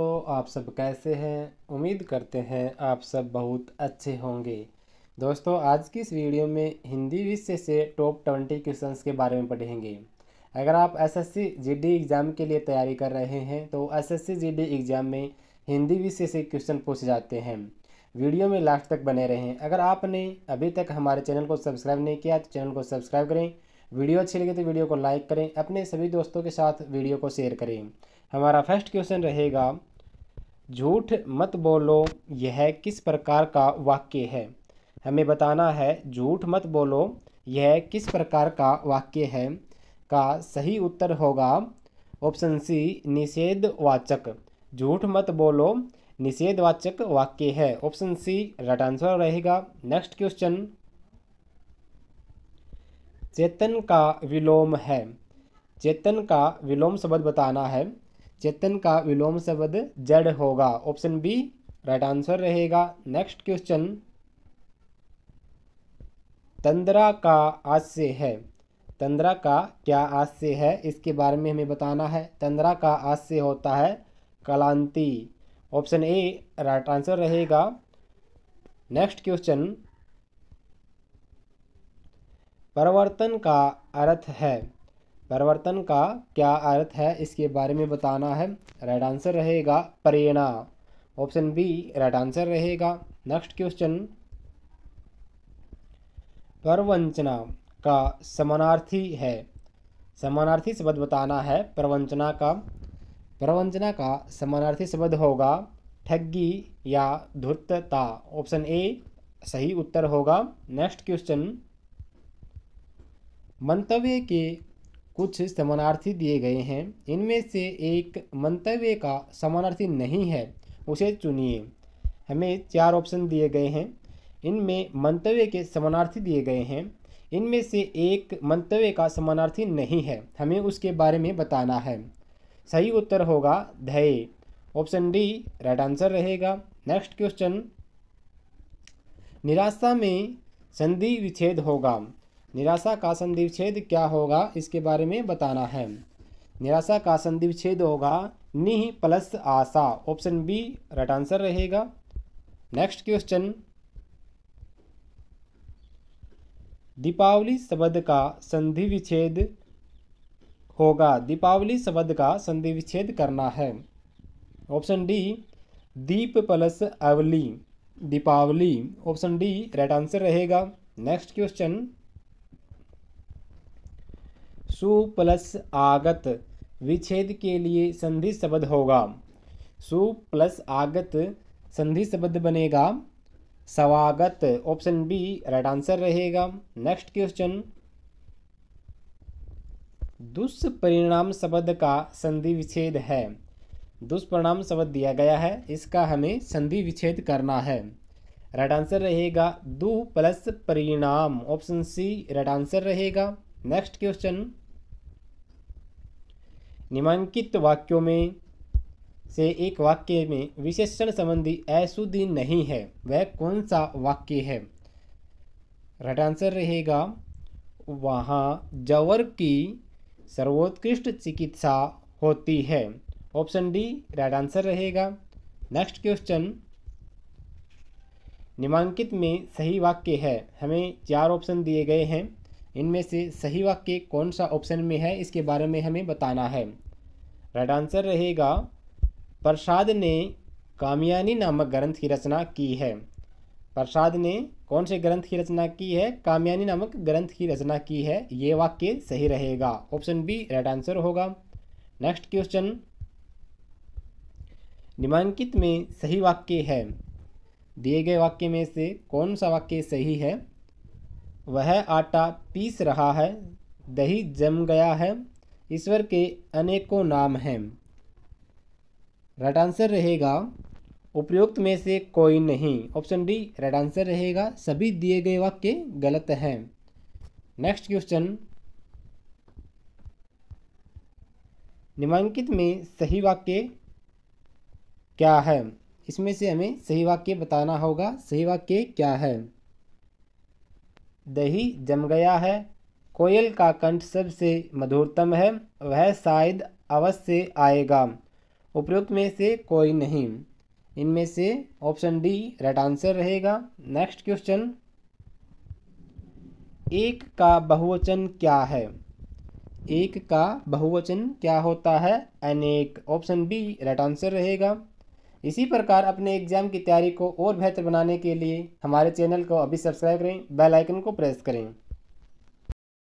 तो आप सब कैसे हैं उम्मीद करते हैं आप सब बहुत अच्छे होंगे दोस्तों आज की इस वीडियो में हिंदी विषय से टॉप ट्वेंटी क्वेश्चन के बारे में पढ़ेंगे अगर आप एसएससी जीडी एग्ज़ाम के लिए तैयारी कर रहे हैं तो एसएससी जीडी एग्ज़ाम में हिंदी विषय से क्वेश्चन पूछे जाते हैं वीडियो में लास्ट तक बने रहें अगर आपने अभी तक हमारे चैनल को सब्सक्राइब नहीं किया तो चैनल को सब्सक्राइब करें वीडियो अच्छी लगे तो वीडियो को लाइक करें अपने सभी दोस्तों के साथ वीडियो को शेयर करें हमारा फर्स्ट क्वेश्चन रहेगा झूठ मत बोलो यह किस प्रकार का वाक्य है हमें बताना है झूठ मत बोलो यह किस प्रकार का वाक्य है का सही उत्तर होगा ऑप्शन सी निषेधवाचक झूठ मत बोलो निषेधवाचक वाक्य है ऑप्शन सी राइट आंसर रहेगा नेक्स्ट क्वेश्चन चेतन का विलोम है चेतन का विलोम शब्द बताना है चेतन का विलोम शब्द जड़ होगा ऑप्शन बी राइट आंसर रहेगा नेक्स्ट क्वेश्चन तंद्रा का आशय है तंद्रा का क्या आशय है इसके बारे में हमें बताना है तंद्रा का आशय होता है कलांति ऑप्शन ए राइट आंसर रहेगा नेक्स्ट क्वेश्चन परिवर्तन का अर्थ है परिवर्तन का क्या अर्थ है इसके बारे में बताना है राइट आंसर रहेगा प्रेरणा ऑप्शन बी राइट आंसर रहेगा नेक्स्ट क्वेश्चन प्रवंचना का समानार्थी है समानार्थी शब्द बताना है प्रवंचना का प्रवंचना का समानार्थी शब्द होगा ठग्गी या धुर्तता ऑप्शन ए सही उत्तर होगा नेक्स्ट क्वेश्चन मंतव्य के कुछ समानार्थी दिए गए हैं इनमें से एक मंतव्य का समानार्थी नहीं है उसे चुनिए हमें चार ऑप्शन दिए गए हैं इनमें मंतव्य के समानार्थी दिए गए हैं इनमें से एक मंतव्य का समानार्थी नहीं है हमें उसके बारे में बताना है सही उत्तर होगा धय ऑप्शन डी राइट आंसर रहेगा नेक्स्ट क्वेश्चन निराशा में संधि विच्छेद होगा निराशा का संधि विच्छेद क्या होगा इसके बारे में बताना है निराशा का संधि विच्छेद होगा निह प्लस आशा ऑप्शन बी राइट आंसर रहेगा नेक्स्ट क्वेश्चन दीपावली शब्द का संधि विच्छेद होगा दीपावली शब्द का संधि विच्छेद करना है ऑप्शन डी दीप प्लस अवली दीपावली ऑप्शन डी राइट आंसर रहेगा नेक्स्ट क्वेश्चन सु प्लस आगत विच्छेद के लिए संधि शब्द होगा सु प्लस आगत संधि शब्द बनेगा स्वागत ऑप्शन बी राइट आंसर रहेगा नेक्स्ट क्वेश्चन दुष्परिणाम शब्द का संधि विच्छेद है दुष्परिणाम शब्द दिया गया है इसका हमें संधि विच्छेद करना है राइट आंसर रहेगा दु प्लस परिणाम ऑप्शन सी राइट आंसर रहेगा नेक्स्ट क्वेश्चन निमांकित वाक्यों में से एक वाक्य में विशेषण संबंधी अशुद्धि नहीं है वह कौन सा वाक्य है राइट आंसर रहेगा वहाँ जवर की सर्वोत्कृष्ट चिकित्सा होती है ऑप्शन डी राइट आंसर रहेगा नेक्स्ट क्वेश्चन निमांकित में सही वाक्य है हमें चार ऑप्शन दिए गए हैं इनमें से सही वाक्य कौन सा ऑप्शन में है इसके बारे में हमें बताना है राइट आंसर रहेगा प्रसाद ने कामयानी नामक ग्रंथ की रचना की है प्रसाद ने कौन से ग्रंथ की रचना की है कामयानी नामक ग्रंथ की रचना की है ये वाक्य सही रहेगा ऑप्शन बी राइट आंसर होगा नेक्स्ट क्वेश्चन निमांकित में सही वाक्य है दिए गए वाक्य में से कौन सा वाक्य सही है वह आटा पीस रहा है दही जम गया है ईश्वर के अनेकों नाम हैं राइट आंसर रहेगा उपयुक्त में से कोई नहीं ऑप्शन डी राइट आंसर रहेगा सभी दिए गए वाक्य गलत हैं नेक्स्ट क्वेश्चन निमांकित में सही वाक्य क्या है इसमें से हमें सही वाक्य बताना होगा सही वाक्य क्या है दही जम गया है कोयल का कंठ सबसे मधुरतम है वह शायद अवश्य आएगा उपयुक्त में से कोई नहीं इनमें से ऑप्शन डी राइट आंसर रहेगा नेक्स्ट क्वेश्चन एक का बहुवचन क्या है एक का बहुवचन क्या होता है अनेक ऑप्शन बी राइट आंसर रहेगा इसी प्रकार अपने एग्जाम की तैयारी को और बेहतर बनाने के लिए हमारे चैनल को अभी सब्सक्राइब करें बेल आइकन को प्रेस करें